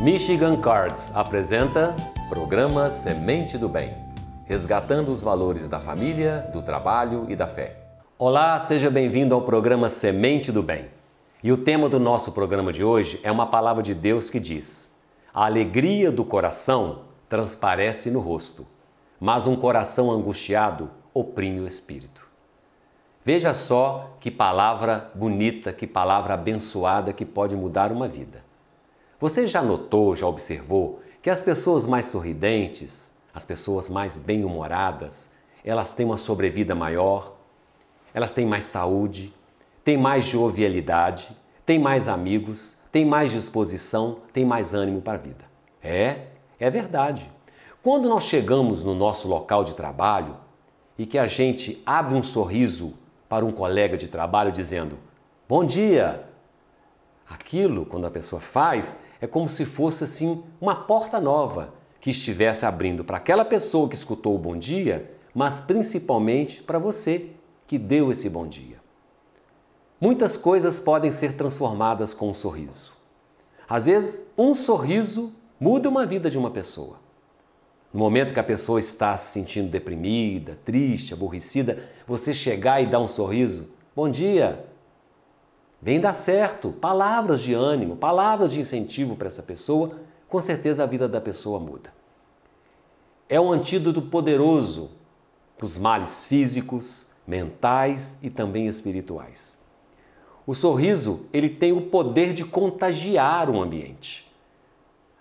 Michigan Cards apresenta Programa Semente do Bem, resgatando os valores da família, do trabalho e da fé. Olá, seja bem-vindo ao programa Semente do Bem. E o tema do nosso programa de hoje é uma palavra de Deus que diz: A alegria do coração transparece no rosto, mas um coração angustiado oprime o espírito. Veja só que palavra bonita, que palavra abençoada que pode mudar uma vida. Você já notou, já observou que as pessoas mais sorridentes, as pessoas mais bem-humoradas, elas têm uma sobrevida maior, elas têm mais saúde, têm mais jovialidade, têm mais amigos, têm mais disposição, têm mais ânimo para a vida. É, é verdade. Quando nós chegamos no nosso local de trabalho e que a gente abre um sorriso para um colega de trabalho dizendo: Bom dia, Aquilo, quando a pessoa faz, é como se fosse assim uma porta nova que estivesse abrindo para aquela pessoa que escutou o bom dia, mas principalmente para você que deu esse bom dia. Muitas coisas podem ser transformadas com um sorriso. Às vezes, um sorriso muda uma vida de uma pessoa. No momento que a pessoa está se sentindo deprimida, triste, aborrecida, você chegar e dar um sorriso, bom dia, Vem dar certo, palavras de ânimo, palavras de incentivo para essa pessoa, com certeza a vida da pessoa muda. É um antídoto poderoso para os males físicos, mentais e também espirituais. O sorriso, ele tem o poder de contagiar um ambiente.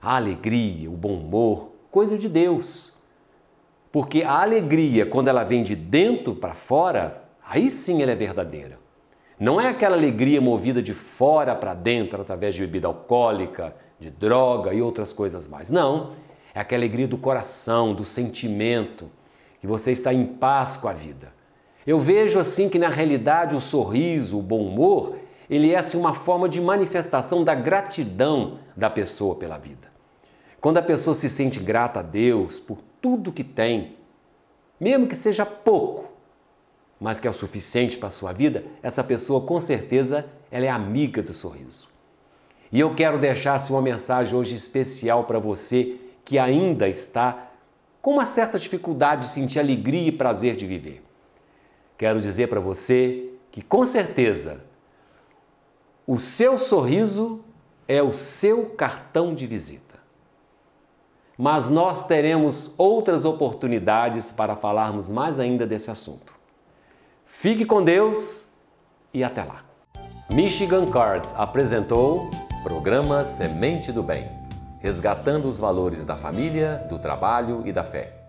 A alegria, o bom humor, coisa de Deus. Porque a alegria, quando ela vem de dentro para fora, aí sim ela é verdadeira. Não é aquela alegria movida de fora para dentro através de bebida alcoólica, de droga e outras coisas mais. Não. É aquela alegria do coração, do sentimento, que você está em paz com a vida. Eu vejo assim que na realidade o sorriso, o bom humor, ele é assim uma forma de manifestação da gratidão da pessoa pela vida. Quando a pessoa se sente grata a Deus por tudo que tem, mesmo que seja pouco, mas que é o suficiente para a sua vida, essa pessoa com certeza ela é amiga do sorriso. E eu quero deixar-se assim, uma mensagem hoje especial para você que ainda está com uma certa dificuldade de sentir alegria e prazer de viver. Quero dizer para você que com certeza o seu sorriso é o seu cartão de visita. Mas nós teremos outras oportunidades para falarmos mais ainda desse assunto. Fique com Deus e até lá. Michigan Cards apresentou Programa Semente do Bem, resgatando os valores da família, do trabalho e da fé.